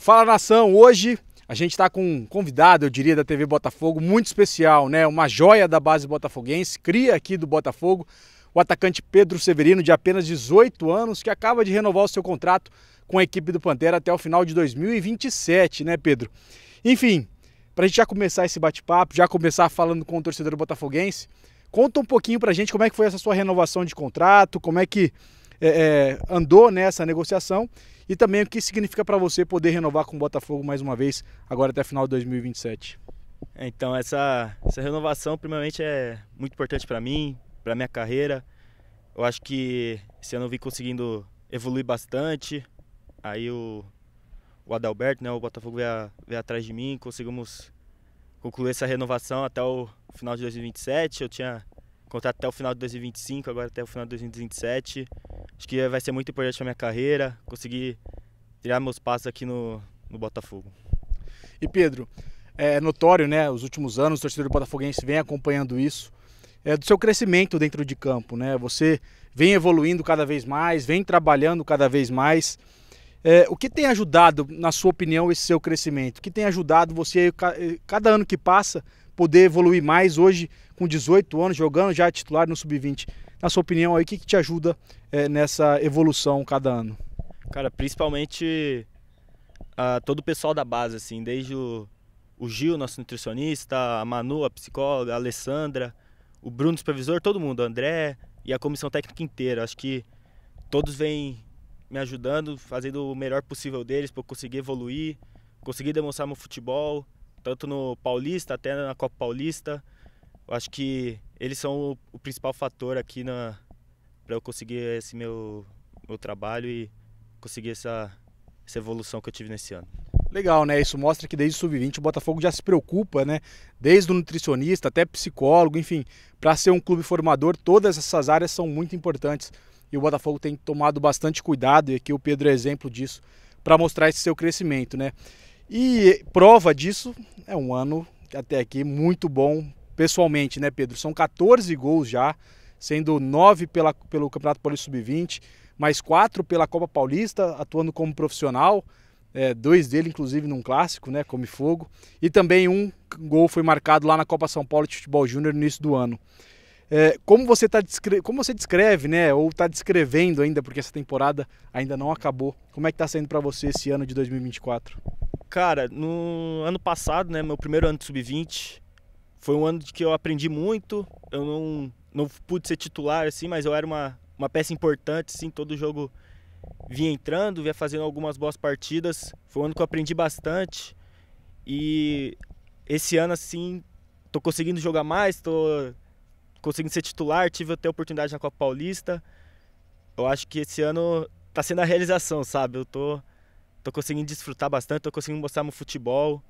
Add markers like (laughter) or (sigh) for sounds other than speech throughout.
Fala nação, hoje a gente está com um convidado, eu diria, da TV Botafogo, muito especial, né? Uma joia da base botafoguense, cria aqui do Botafogo, o atacante Pedro Severino, de apenas 18 anos, que acaba de renovar o seu contrato com a equipe do Pantera até o final de 2027, né, Pedro? Enfim, para a gente já começar esse bate-papo, já começar falando com o torcedor botafoguense, conta um pouquinho para a gente como é que foi essa sua renovação de contrato, como é que é, é, andou nessa negociação e também o que significa para você poder renovar com o Botafogo mais uma vez, agora até final de 2027. Então, essa, essa renovação, primeiramente, é muito importante para mim, para minha carreira. Eu acho que esse ano eu vim conseguindo evoluir bastante. Aí o, o Adalberto, né, o Botafogo veio, veio atrás de mim, conseguimos concluir essa renovação até o final de 2027. Eu tinha contrato até o final de 2025, agora até o final de 2027. Acho que vai ser muito importante para minha carreira, conseguir tirar meus passos aqui no, no Botafogo. E Pedro, é notório, né, os últimos anos o torcedor botafoguense vem acompanhando isso, é, do seu crescimento dentro de campo, né? Você vem evoluindo cada vez mais, vem trabalhando cada vez mais. É, o que tem ajudado, na sua opinião, esse seu crescimento? O que tem ajudado você, cada ano que passa, poder evoluir mais hoje com 18 anos, jogando já titular no Sub-20. Na sua opinião, aí, o que, que te ajuda é, nessa evolução cada ano? Cara, principalmente todo o pessoal da base, assim, desde o, o Gil, nosso nutricionista, a Manu, a psicóloga, a Alessandra, o Bruno, supervisor, todo mundo, André e a comissão técnica inteira. Acho que todos vêm me ajudando, fazendo o melhor possível deles para eu conseguir evoluir, conseguir demonstrar meu futebol tanto no Paulista até na Copa Paulista. Eu acho que eles são o, o principal fator aqui na para eu conseguir esse meu meu trabalho e conseguir essa essa evolução que eu tive nesse ano. Legal, né? Isso mostra que desde o sub-20 o Botafogo já se preocupa, né? Desde o nutricionista até psicólogo, enfim, para ser um clube formador, todas essas áreas são muito importantes e o Botafogo tem tomado bastante cuidado e aqui o Pedro é exemplo disso para mostrar esse seu crescimento, né? E prova disso é um ano até aqui muito bom pessoalmente, né, Pedro? São 14 gols já, sendo 9 pela, pelo Campeonato Paulista Sub-20, mais 4 pela Copa Paulista, atuando como profissional. É, dois dele, inclusive, num clássico, né? Come Fogo. E também um gol foi marcado lá na Copa São Paulo de Futebol Júnior no início do ano. É, como, você tá descre... como você descreve, né? Ou está descrevendo ainda, porque essa temporada ainda não acabou. Como é que está sendo para você esse ano de 2024? Cara, no ano passado, né, meu primeiro ano de sub-20, foi um ano que eu aprendi muito. Eu não, não pude ser titular, assim, mas eu era uma, uma peça importante, assim, todo jogo vinha entrando, vinha fazendo algumas boas partidas. Foi um ano que eu aprendi bastante. E esse ano, assim, tô conseguindo jogar mais, tô conseguindo ser titular, tive até oportunidade na Copa Paulista. Eu acho que esse ano tá sendo a realização, sabe? Eu tô Tô conseguindo desfrutar bastante, tô conseguindo mostrar meu futebol.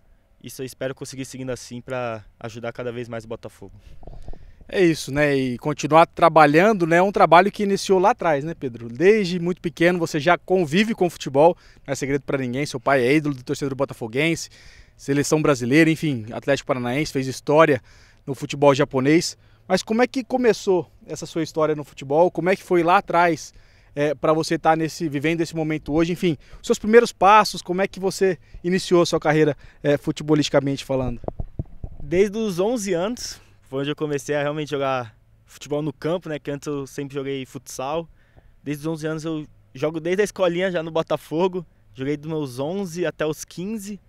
Isso eu espero conseguir seguindo assim para ajudar cada vez mais o Botafogo. É isso, né? E continuar trabalhando, né? Um trabalho que iniciou lá atrás, né, Pedro? Desde muito pequeno você já convive com futebol, não é segredo para ninguém. Seu pai é ídolo do torcedor botafoguense, seleção brasileira, enfim, Atlético Paranaense, fez história no futebol japonês. Mas como é que começou essa sua história no futebol? Como é que foi lá atrás é, para você estar tá nesse vivendo esse momento hoje? Enfim, seus primeiros passos, como é que você iniciou a sua carreira é, futebolisticamente falando? Desde os 11 anos foi onde eu comecei a realmente jogar futebol no campo, né? Que antes eu sempre joguei futsal. Desde os 11 anos eu jogo desde a escolinha já no Botafogo. Joguei dos meus 11 até os 15.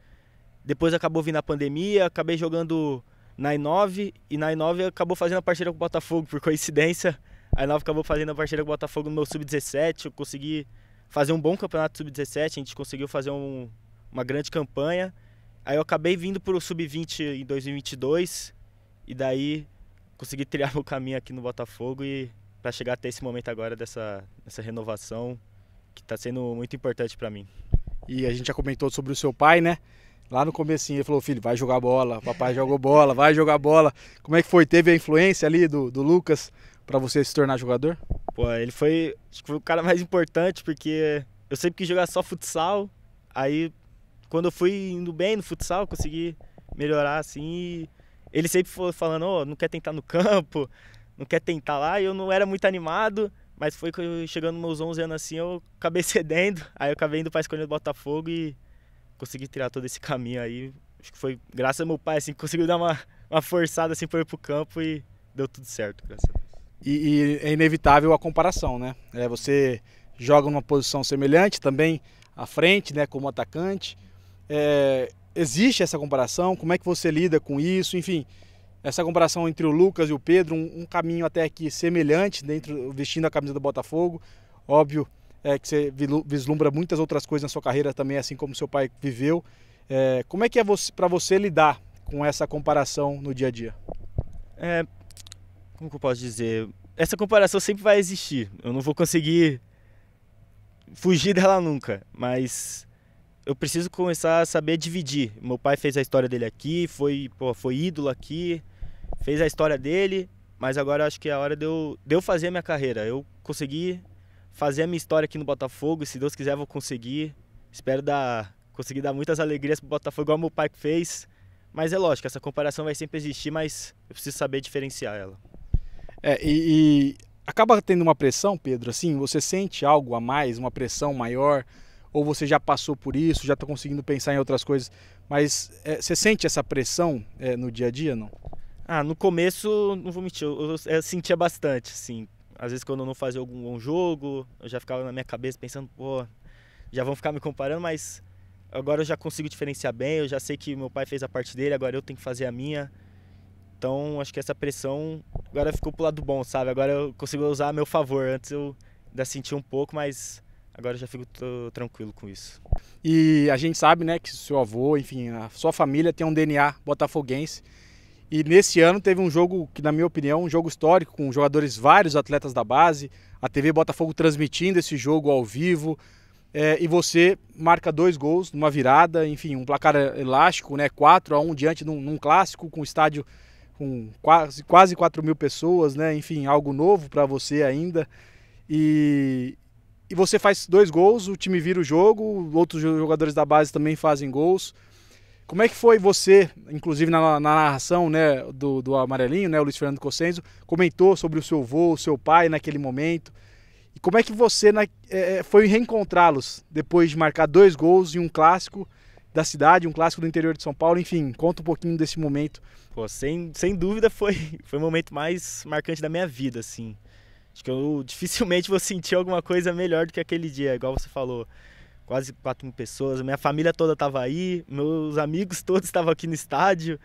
Depois acabou vindo a pandemia, acabei jogando na I9 e na I9 acabou fazendo a parceria com o Botafogo, por coincidência. Aí nós acabou fazendo a parceria com o Botafogo no meu sub-17. Eu consegui fazer um bom campeonato sub-17. A gente conseguiu fazer um, uma grande campanha. Aí eu acabei vindo para o sub-20 em 2022. E daí consegui trilhar (laughs) meu caminho aqui no Botafogo e para chegar até esse momento agora dessa, dessa renovação que está sendo muito importante para mim. E a gente já comentou sobre o seu pai, né? Lá no comecinho ele falou, filho, vai jogar bola, papai jogou bola, vai jogar bola. Como é que foi? Teve a influência ali do, do Lucas para você se tornar jogador? Pô, ele foi, acho que foi o cara mais importante, porque eu sempre quis jogar só futsal. Aí, quando eu fui indo bem no futsal, consegui melhorar assim. ele sempre foi falando: oh, não quer tentar no campo, não quer tentar lá. e Eu não era muito animado, mas foi chegando nos meus 11 anos assim, eu acabei (laughs) cedendo. Aí eu acabei indo para a escolha do Botafogo e consegui tirar todo esse caminho aí. Acho que foi graças ao meu pai assim, que conseguiu dar uma, uma forçada assim para ir pro campo e deu tudo certo, graças a Deus e, e é inevitável a comparação, né? É, você joga numa posição semelhante, também à frente, né, como atacante. É, existe essa comparação? Como é que você lida com isso? Enfim, essa comparação entre o Lucas e o Pedro, um, um caminho até aqui semelhante dentro vestindo a camisa do Botafogo, óbvio é, que você vislumbra muitas outras coisas na sua carreira também, assim como seu pai viveu. É, como é que é para você lidar com essa comparação no dia a dia? É, como que eu posso dizer? Essa comparação sempre vai existir. Eu não vou conseguir fugir dela nunca, mas eu preciso começar a saber dividir. Meu pai fez a história dele aqui, foi, pô, foi ídolo aqui, fez a história dele, mas agora acho que é a hora de eu, de eu fazer a minha carreira. Eu consegui fazer a minha história aqui no Botafogo, e se Deus quiser vou conseguir. Espero dar, conseguir dar muitas alegrias pro Botafogo, igual meu pai fez. Mas é lógico, essa comparação vai sempre existir, mas eu preciso saber diferenciar ela. É, e, e acaba tendo uma pressão, Pedro, assim, você sente algo a mais, uma pressão maior, ou você já passou por isso, já está conseguindo pensar em outras coisas, mas é, você sente essa pressão é, no dia a dia, não? Ah, no começo, não vou mentir, eu, eu, eu sentia bastante, assim, às vezes quando eu não fazia algum bom jogo, eu já ficava na minha cabeça pensando, pô, já vão ficar me comparando, mas agora eu já consigo diferenciar bem, eu já sei que meu pai fez a parte dele, agora eu tenho que fazer a minha. Então, acho que essa pressão agora ficou pro lado bom, sabe? Agora eu consigo usar a meu favor. Antes eu ainda senti um pouco, mas agora eu já fico tranquilo com isso. E a gente sabe, né, que seu avô, enfim, a sua família tem um DNA botafoguense. E nesse ano teve um jogo que, na minha opinião, um jogo histórico, com jogadores, vários atletas da base, a TV Botafogo transmitindo esse jogo ao vivo. É, e você marca dois gols numa virada, enfim, um placar elástico, né? 4 a 1 diante num, num clássico com o estádio com quase, quase 4 mil pessoas, né? Enfim, algo novo para você ainda. E, e você faz dois gols, o time vira o jogo, outros jogadores da base também fazem gols. Como é que foi você, inclusive na, na narração né, do, do amarelinho, né, o Luiz Fernando Cossenzo, comentou sobre o seu avô, o seu pai naquele momento. E como é que você na, é, é foi reencontrá-los depois de marcar dois gols e um clássico da cidade, um clássico do interior de São Paulo. Enfim, conta um pouquinho desse momento. Pô, sem, sem dúvida foi, (laughs) foi o momento mais marcante da minha vida, assim. Acho que eu (laughs) dificilmente vou sentir alguma coisa melhor do que aquele dia, igual você falou. Quase 4 mil pessoas, minha família toda estava aí, meus amigos todos estavam aqui no estádio.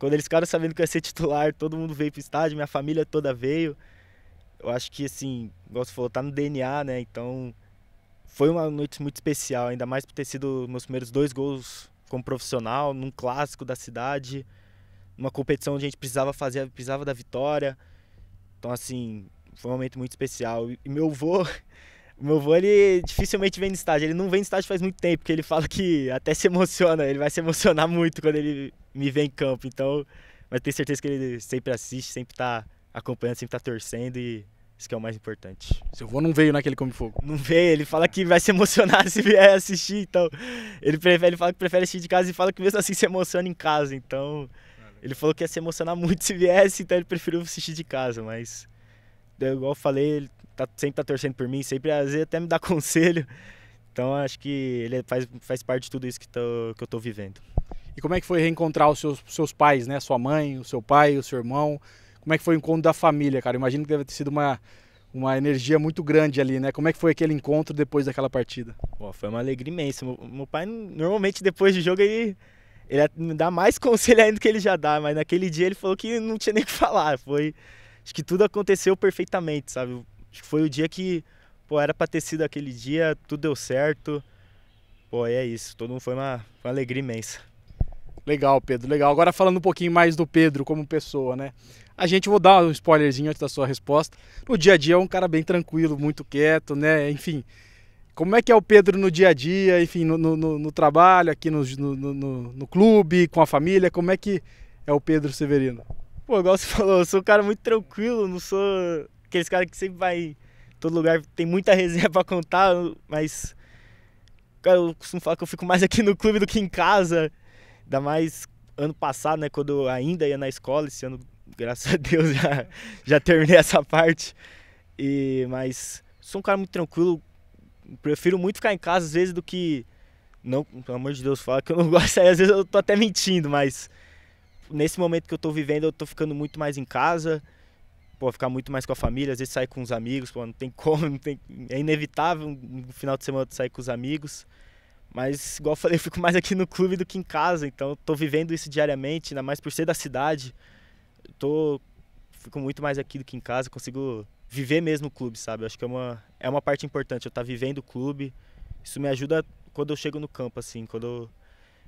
Quando eles ficaram sabendo que eu ia ser titular, todo mundo veio para o estádio, minha família toda veio. Eu acho que, assim, igual você falou, tá no DNA, né? Então, foi uma noite muito especial, ainda mais por ter sido meus primeiros dois gols como profissional, num clássico da cidade, numa competição onde a gente precisava fazer, precisava da vitória. Então, assim, foi um momento muito especial. E meu avô, (laughs) meu avô, ele dificilmente vem no estádio. Ele não vem no estádio faz muito tempo, porque ele fala que até se emociona. Ele vai se emocionar (laughs) muito quando ele me vê em campo. Então, mas tenho certeza que ele sempre assiste, sempre está acompanhando, sempre está torcendo e isso que é o mais importante. Seu avô não veio naquele Come Fogo? Não veio, ele fala que vai se emocionar (laughs) se vier assistir, então. Ele, prefere, ele fala que prefere assistir de casa e fala que mesmo assim se emociona em casa, então. Ele falou que ia se emocionar muito se viesse, então ele preferiu assistir de casa, mas. Igual eu falei, ele tá, sempre tá torcendo por mim, sempre às vezes até me dá (laughs) conselho. Então acho que ele faz, faz parte de tudo isso que, tô, que eu estou vivendo. E como é que foi reencontrar os seus, seus pais, né? Sua mãe, o seu pai, o seu irmão? como é que foi o encontro da família, cara? Imagino que deve ter sido uma, uma energia muito grande ali, né? Como é que foi aquele encontro depois daquela partida? Pô, foi uma alegria imensa. Meu, meu pai, normalmente, depois de jogo, ele, ele dá mais (laughs) conselho ainda do que ele já dá, mas naquele dia ele falou que não tinha nem o que falar. Foi. Acho que tudo aconteceu perfeitamente, sabe? Acho que foi o dia que, pô, era pra ter sido aquele dia, tudo deu certo. Pô, é isso. Todo mundo foi uma, uma alegria imensa. Legal, Pedro, legal. Agora falando um pouquinho mais do Pedro como pessoa, né? A gente vou dar um spoilerzinho antes da sua resposta. No dia a dia é um cara bem tranquilo, muito quieto, né? Enfim. Como é que é o Pedro no dia a dia, enfim, no, no, no trabalho, aqui no, no, clube, com a família? Como é que é o Pedro Severino? Pô, igual você falou, eu sou um cara muito tranquilo, não sou aqueles caras que sempre vai. Todo lugar tem muita (laughs) resenha para contar, mas. Cara, eu costumo falar que eu fico mais aqui no clube do que em casa. Ainda mais ano passado, né? Quando eu ainda ia na escola, esse ano, graças a Deus, (laughs) já, já terminei essa parte. E, mas sou um cara muito tranquilo. Prefiro muito ficar em casa às vezes do que. Não, pelo amor de Deus, fala que eu não (laughs) gosto. Aí, às vezes eu tô até mentindo, mas nesse momento que eu tô vivendo, eu tô ficando muito mais em casa. Pô, ficar muito mais com a família, às vezes sair com os amigos, pô, não tem como, (laughs) não tem, é inevitável no final de semana sair com os amigos. Mas, igual eu falei, (laughs) eu fico mais aqui no clube do que em casa, então estou vivendo isso diariamente, ainda mais por ser da cidade. Eu tô, fico muito mais aqui do que em casa, consigo viver mesmo o clube, sabe? Eu acho que é uma, é uma parte importante, eu estar tá vivendo o clube. Isso me ajuda quando eu chego no campo, assim, quando eu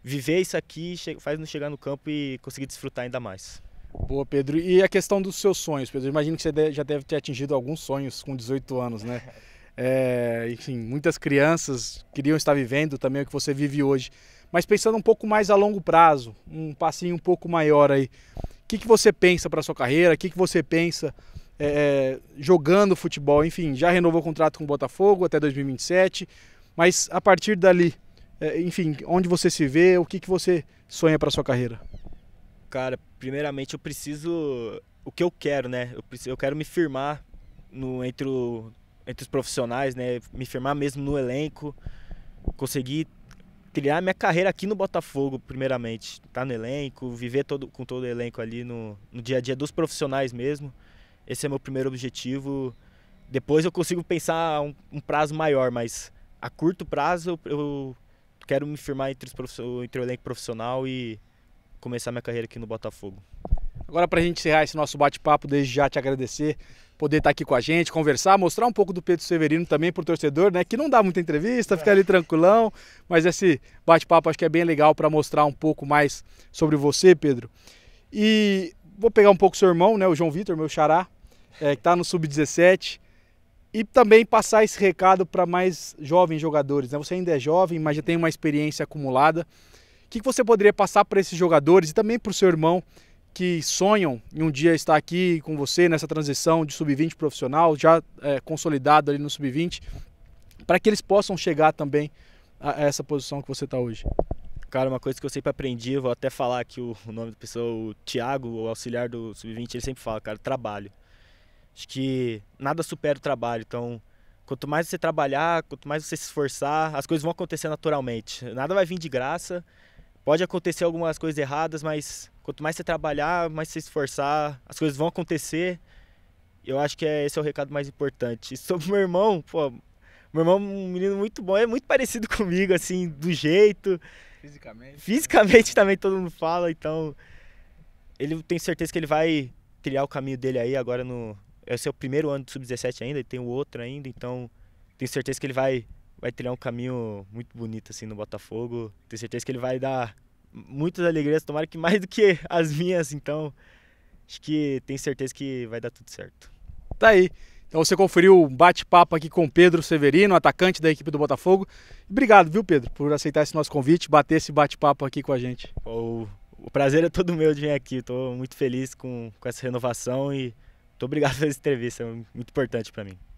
viver isso aqui faz me chegar no campo e conseguir desfrutar ainda mais. Boa, Pedro. E a questão dos seus sonhos, Pedro? Imagino que você já deve ter atingido alguns sonhos com 18 anos, né? (laughs) É, enfim, muitas crianças queriam estar vivendo também o que você vive hoje. Mas pensando um pouco mais a longo prazo, um passinho um pouco maior aí, o que, que você pensa para sua carreira? O que, que você pensa é, é, jogando futebol? Enfim, já renovou o contrato com o Botafogo até 2027, mas a partir dali, é, enfim, onde você se vê? O que, que você sonha para sua carreira? Cara, primeiramente eu preciso o que eu quero, né? Eu, preciso, eu quero me firmar no entre o entre os profissionais, né? Me firmar mesmo no elenco, conseguir trilhar minha carreira aqui no Botafogo, primeiramente. Estar tá no elenco, viver todo, com todo o elenco ali no, no dia a dia dos profissionais mesmo. Esse é meu primeiro objetivo. Depois eu consigo pensar um, um prazo maior, mas a curto prazo eu quero me firmar entre, os entre o elenco profissional e começar minha carreira aqui no Botafogo. Agora, para a gente encerrar esse nosso bate-papo, desde já te agradecer poder estar tá aqui com a gente, conversar, mostrar um pouco do Pedro Severino também para o torcedor, né? Que não dá muita entrevista, fica é. ali tranquilão, mas esse bate-papo acho que é bem legal para mostrar um pouco mais sobre você, Pedro. E vou pegar um pouco seu irmão, né? O João Vitor, meu xará, é, que está no Sub-17. E também passar esse recado para mais jovens jogadores. Né? Você ainda é jovem, mas já tem uma experiência acumulada. O que, que você poderia passar para esses jogadores e também para o seu irmão que sonham em um dia estar aqui com você nessa transição de sub-20 profissional, já é, consolidado ali no sub-20, para que eles possam chegar também a essa posição que você está hoje? Cara, uma coisa que eu sempre aprendi, vou até falar que o nome da pessoa, o Thiago, o auxiliar do sub-20, ele sempre fala, cara, trabalho. Acho que nada supera o trabalho, então quanto mais você trabalhar, quanto mais você se esforçar, as coisas vão acontecer naturalmente. Nada vai vir de graça. Pode acontecer algumas coisas erradas, mas quanto mais você trabalhar, mais você esforçar, as coisas vão acontecer. Eu acho que é, esse é o recado mais importante. E sobre meu irmão, pô, meu irmão é um menino muito bom, é muito parecido (laughs) comigo, assim, do jeito. Fisicamente. Fisicamente também todo mundo fala, então. Ele tenho certeza que ele vai trilhar o caminho dele aí agora no. Esse é o primeiro ano do Sub-17 ainda, e tem o outro ainda, então tenho certeza que ele vai vai trilhar um caminho muito bonito assim no Botafogo. Tenho certeza que ele vai dar muitas alegrias, tomara que mais do que (laughs) as minhas, então acho que tenho certeza que vai dar tudo certo. Tá aí. Então você conferiu o bate-papo aqui com Pedro Severino, atacante da equipe do Botafogo. Obrigado, viu, Pedro, por aceitar esse nosso convite, bater esse bate-papo aqui com a gente. O, o prazer é todo meu de vir aqui. Estou muito feliz com, com essa renovação e muito obrigado (laughs) pela entrevista, é muito importante para mim.